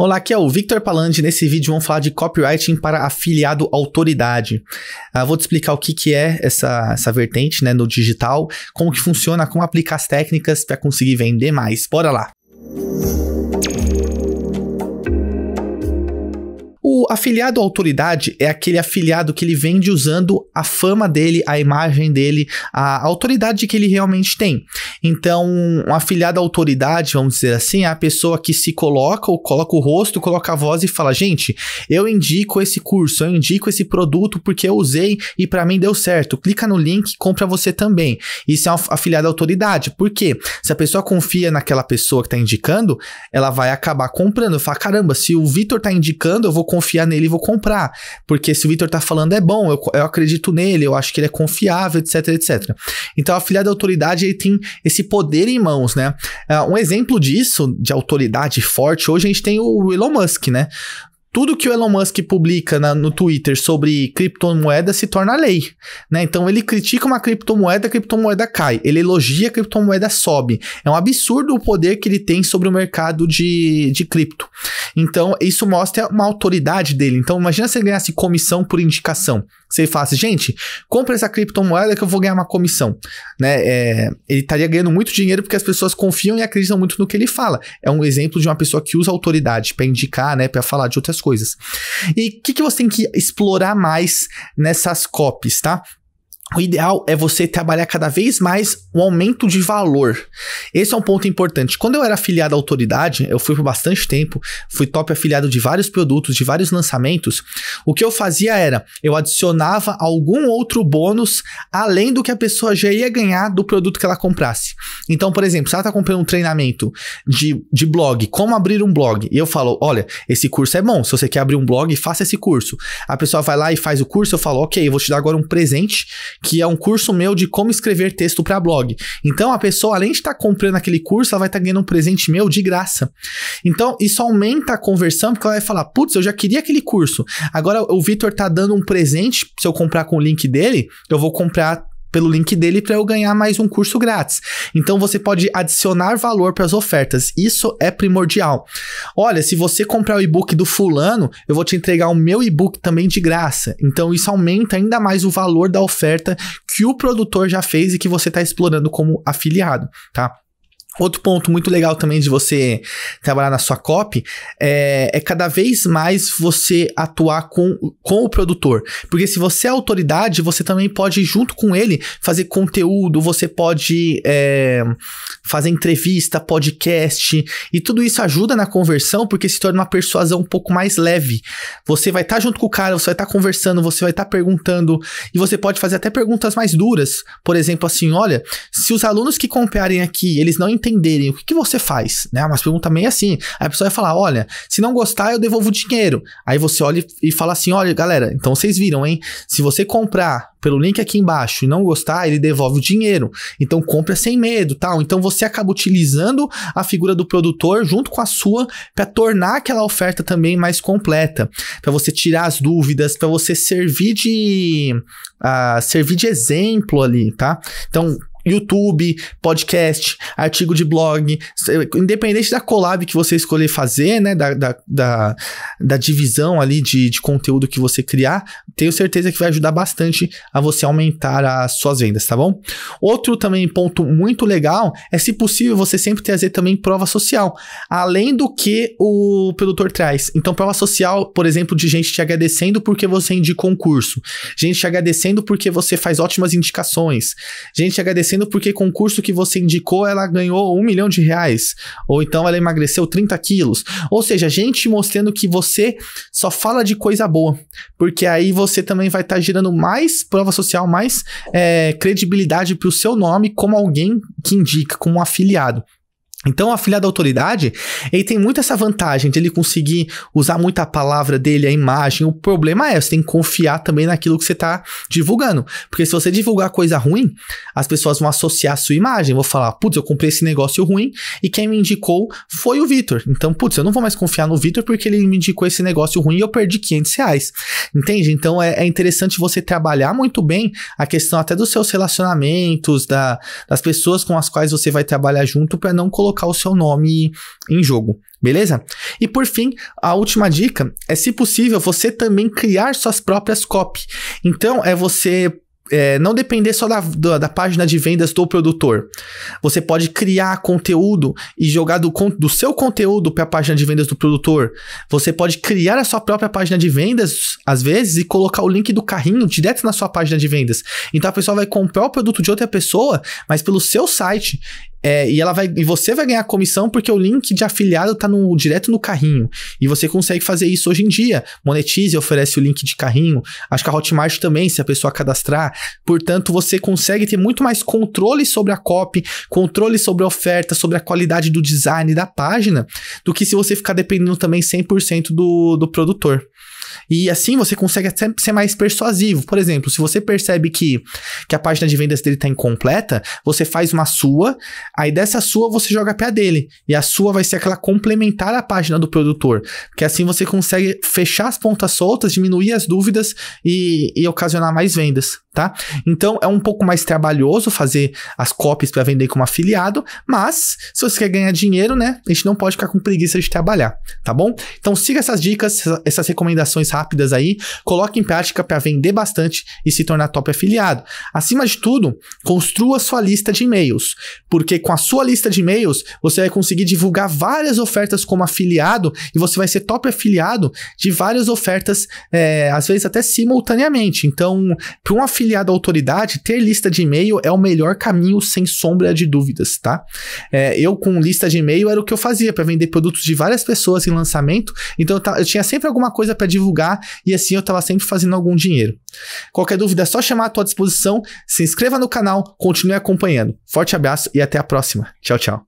Olá, aqui é o Victor Palandi. Nesse vídeo vamos falar de copywriting para afiliado autoridade. Ah, vou te explicar o que, que é essa, essa vertente né, no digital, como que funciona, como aplicar as técnicas para conseguir vender mais. Bora lá! O afiliado à autoridade é aquele afiliado que ele vende usando a fama dele, a imagem dele, a autoridade que ele realmente tem. Então, um afiliado à autoridade, vamos dizer assim, é a pessoa que se coloca, ou coloca o rosto, coloca a voz e fala: gente, eu indico esse curso, eu indico esse produto porque eu usei e para mim deu certo. Clica no link, compra você também. Isso é um afiliado à autoridade. Por quê? Se a pessoa confia naquela pessoa que está indicando, ela vai acabar comprando. Fala: caramba, se o Vitor está indicando, eu vou confiar confiar nele e vou comprar. Porque se o Vitor tá falando é bom, eu, eu acredito nele, eu acho que ele é confiável, etc, etc. Então, a filha da autoridade ele tem esse poder em mãos, né? Ah, um exemplo disso, de autoridade forte, hoje a gente tem o Elon Musk, né? tudo que o Elon Musk publica na, no Twitter sobre criptomoeda se torna lei, né? Então ele critica uma criptomoeda, a criptomoeda cai. Ele elogia, a criptomoeda sobe. É um absurdo o poder que ele tem sobre o mercado de, de cripto. Então isso mostra uma autoridade dele. Então imagina se ele ganhasse comissão por indicação. Se ele falasse, gente, compra essa criptomoeda que eu vou ganhar uma comissão, né? É, ele estaria ganhando muito dinheiro porque as pessoas confiam e acreditam muito no que ele fala. É um exemplo de uma pessoa que usa autoridade para indicar, né? Para falar de outras coisas. E o que, que você tem que explorar mais nessas copies, tá? O ideal é você trabalhar cada vez mais o aumento de valor. Esse é um ponto importante. Quando eu era afiliado à autoridade, eu fui por bastante tempo, fui top afiliado de vários produtos, de vários lançamentos. O que eu fazia era, eu adicionava algum outro bônus além do que a pessoa já ia ganhar do produto que ela comprasse. Então, por exemplo, se ela está comprando um treinamento de, de blog, como abrir um blog, e eu falo, olha, esse curso é bom, se você quer abrir um blog, faça esse curso. A pessoa vai lá e faz o curso, eu falo, ok, eu vou te dar agora um presente que é um curso meu de como escrever texto para blog. Então a pessoa, além de estar tá comprando aquele curso, ela vai estar tá ganhando um presente meu de graça. Então isso aumenta a conversão, porque ela vai falar: putz, eu já queria aquele curso. Agora o Vitor tá dando um presente, se eu comprar com o link dele, eu vou comprar pelo link dele para eu ganhar mais um curso grátis. Então você pode adicionar valor para as ofertas. Isso é primordial. Olha, se você comprar o e-book do fulano, eu vou te entregar o meu e-book também de graça. Então isso aumenta ainda mais o valor da oferta que o produtor já fez e que você está explorando como afiliado, tá? Outro ponto muito legal também de você trabalhar na sua copy é, é, cada vez mais você atuar com, com o produtor. Porque se você é autoridade, você também pode, junto com ele, fazer conteúdo, você pode é, fazer entrevista, podcast, e tudo isso ajuda na conversão porque se torna uma persuasão um pouco mais leve. Você vai estar tá junto com o cara, você vai estar tá conversando, você vai estar tá perguntando, e você pode fazer até perguntas mais duras. Por exemplo, assim, olha, se os alunos que comprarem aqui, eles não entendem entenderem o que, que você faz, né? Mas pergunta meio é assim. Aí a pessoa vai falar: olha, se não gostar, eu devolvo o dinheiro. Aí você olha e fala assim: olha, galera, então vocês viram, hein? Se você comprar pelo link aqui embaixo e não gostar, ele devolve o dinheiro. Então compra sem medo, tal. Então você acaba utilizando a figura do produtor junto com a sua para tornar aquela oferta também mais completa, para você tirar as dúvidas, para você servir de uh, servir de exemplo ali, tá? Então YouTube, podcast, artigo de blog, independente da collab que você escolher fazer, né, da, da, da, da divisão ali de, de conteúdo que você criar, tenho certeza que vai ajudar bastante a você aumentar as suas vendas, tá bom? Outro também ponto muito legal é, se possível, você sempre trazer também prova social, além do que o produtor traz. Então, prova social, por exemplo, de gente te agradecendo porque você indicou um curso, gente te agradecendo porque você faz ótimas indicações, gente te agradecendo emagrecendo porque concurso o que você indicou ela ganhou um milhão de reais. Ou então ela emagreceu 30 quilos. Ou seja, gente mostrando que você só fala de coisa boa. Porque aí você também vai estar tá gerando mais prova social, mais é, credibilidade para o seu nome como alguém que indica, como um afiliado. Então, o afiliado à autoridade, ele tem muito essa vantagem de ele conseguir usar muito a palavra dele, a imagem. O problema é, você tem que confiar também naquilo que você está divulgando. Porque se você divulgar coisa ruim, as pessoas vão associar a sua imagem. Vão falar, putz, eu comprei esse negócio ruim e quem me indicou foi o Vitor. Então, putz, eu não vou mais confiar no Vitor porque ele me indicou esse negócio ruim e eu perdi 500 reais. Entende? Então, é, é interessante você trabalhar muito bem a questão até dos seus relacionamentos, da, das pessoas com as quais você vai trabalhar junto para não colocar colocar o seu nome em jogo, beleza? E por fim, a última dica é, se possível, você também criar suas próprias copy. Então, é você é, não depender só da, da, da, página de vendas do produtor. Você pode criar conteúdo e jogar do, do seu conteúdo para a página de vendas do produtor. Você pode criar a sua própria página de vendas, às vezes, e colocar o link do carrinho direto na sua página de vendas. Então a pessoa vai comprar o produto de outra pessoa, mas pelo seu site. É, e ela vai e você vai ganhar comissão porque o link de afiliado tá no, direto no carrinho. E você consegue fazer isso hoje em dia. Monetize oferece o link de carrinho. Acho que a Hotmart também, se a pessoa cadastrar. Portanto, você consegue ter muito mais controle sobre a copy, controle sobre a oferta, sobre a qualidade do design da página, do que se você ficar dependendo também 100% do, do produtor. E assim você consegue ser mais persuasivo. Por exemplo, se você percebe que, que a página de vendas dele está incompleta, você faz uma sua, aí dessa sua você joga pé dele. E a sua vai ser aquela complementar à página do produtor. Porque assim você consegue fechar as pontas soltas, diminuir as dúvidas e, e ocasionar mais vendas tá? Então é um pouco mais trabalhoso fazer as copies para vender como afiliado, mas se você quer ganhar dinheiro, né, a gente não pode ficar com preguiça de trabalhar, tá bom? Então siga essas dicas, essas recomendações rápidas aí, coloque em prática para vender bastante e se tornar top afiliado. Acima de tudo, construa sua lista de e-mails, porque com a sua lista de e-mails você vai conseguir divulgar várias ofertas como afiliado e você vai ser top afiliado de várias ofertas, é, às vezes até simultaneamente. Então, para um afiliado afiliado à autoridade, ter lista de e-mail é o melhor caminho sem sombra de dúvidas, tá? É, eu com lista de e-mail era o que eu fazia para vender produtos de várias pessoas em lançamento, então eu, eu tinha sempre alguma coisa para divulgar e assim eu estava sempre fazendo algum dinheiro. Qualquer dúvida é só chamar à tua disposição, se inscreva no canal, continue acompanhando. Forte abraço e até a próxima. Tchau, tchau.